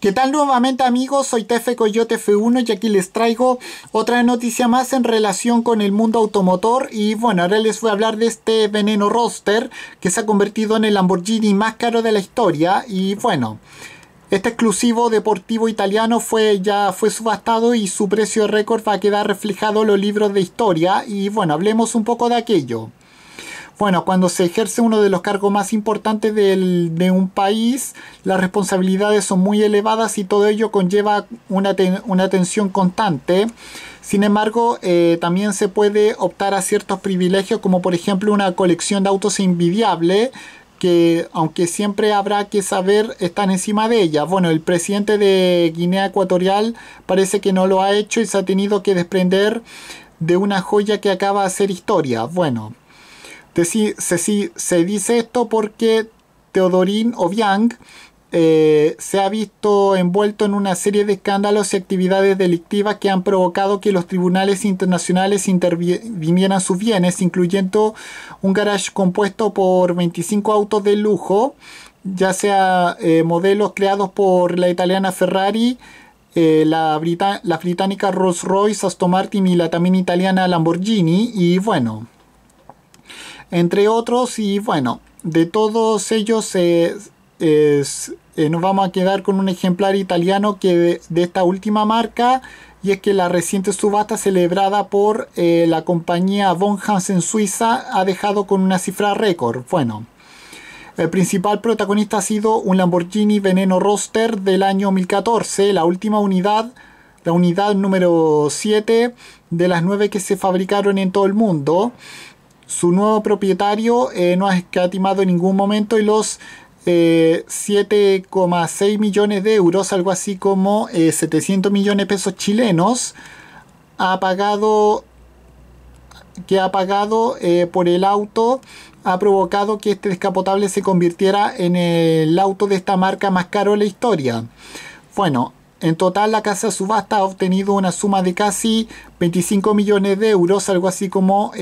¿Qué tal nuevamente amigos? Soy Tefe Coyote F1 y aquí les traigo otra noticia más en relación con el mundo automotor y bueno, ahora les voy a hablar de este veneno roster que se ha convertido en el Lamborghini más caro de la historia y bueno... Este exclusivo deportivo italiano fue ya fue subastado y su precio récord va a quedar reflejado en los libros de historia y bueno, hablemos un poco de aquello. Bueno, cuando se ejerce uno de los cargos más importantes de un país, las responsabilidades son muy elevadas y todo ello conlleva una, tensión constante. Sin embargo, eh, también se puede optar a ciertos privilegios, como por ejemplo una colección de autos invidiable, que aunque siempre habrá que saber, están encima de ellas. Bueno, el presidente de Guinea Ecuatorial parece que no lo ha hecho y se ha tenido que desprender de una joya que acaba de hacer historia. Bueno se, dice esto porque Teodorín Obiang eh, se ha visto envuelto en una serie de escándalos y actividades delictivas que han provocado que los tribunales internacionales intervinieran sus bienes, incluyendo un garage compuesto por 25 autos de lujo, ya sea eh, modelos creados por la italiana Ferrari, eh, la, la británica Rolls Royce, Aston Martin y la también italiana Lamborghini. Y bueno, entre otros. Y bueno, de todos ellos eh, nos vamos a quedar con un ejemplar italiano que de, esta última marca. Y es que la reciente subasta celebrada por eh, la compañía Von Hans en Suiza ha dejado con una cifra récord. Bueno, el principal protagonista ha sido un Lamborghini Veneno Roster del año 2014, la última unidad, la unidad número 7 de las 9 que se fabricaron en todo el mundo. Su nuevo propietario eh, no ha escatimado en ningún momento y los 7,6 eh, millones de euros, algo así como 700 eh, millones de pesos chilenos, ha pagado que ha pagado por el auto ha provocado que este descapotable se convirtiera en el auto de esta marca más caro de la historia. Bueno, en total la casa subasta ha obtenido una suma de casi 25 millones de euros, algo así como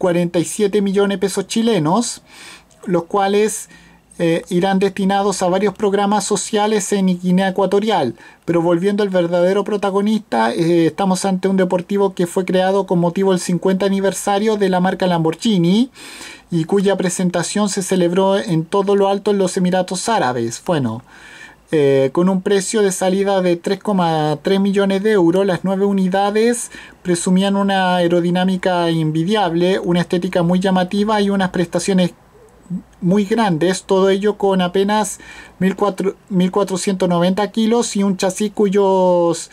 47 millones de pesos chilenos, los cuales eh, irán destinados a varios programas sociales en Guinea Ecuatorial. Pero volviendo al verdadero protagonista, eh, estamos ante un deportivo que fue creado con motivo del 50 aniversario de la marca Lamborghini y cuya presentación se celebró en todo lo alto en los Emiratos Árabes. Bueno, eh, con un precio de salida de 3,3 millones de euros, las nueve unidades presumían una aerodinámica invidiable, una estética muy llamativa y unas prestaciones muy grandes, todo ello con apenas 1490 kilos y un chasis cuyos,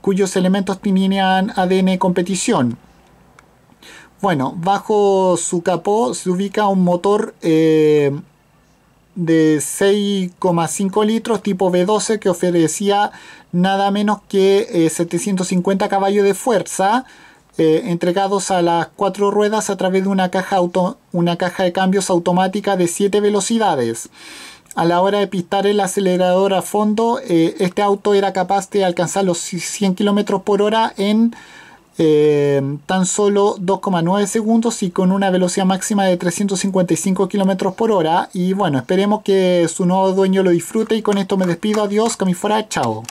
cuyos elementos tenían ADN competición. Bueno, bajo su capó se ubica un motor eh, de 6,5 litros tipo V12 que ofrecía nada menos que 750 eh, caballos de fuerza eh, entregados a las cuatro ruedas a través de una caja, auto, una caja de cambios automática de 7 velocidades. A la hora de pistar el acelerador a fondo, eh, este auto era capaz de alcanzar los 100 km por hora en Em, tan solo 2,9 segundos y con una velocidad máxima de 355 km por hora. Y bueno, esperemos que su nuevo dueño lo disfrute y con esto me despido. Adiós, camifora, chao.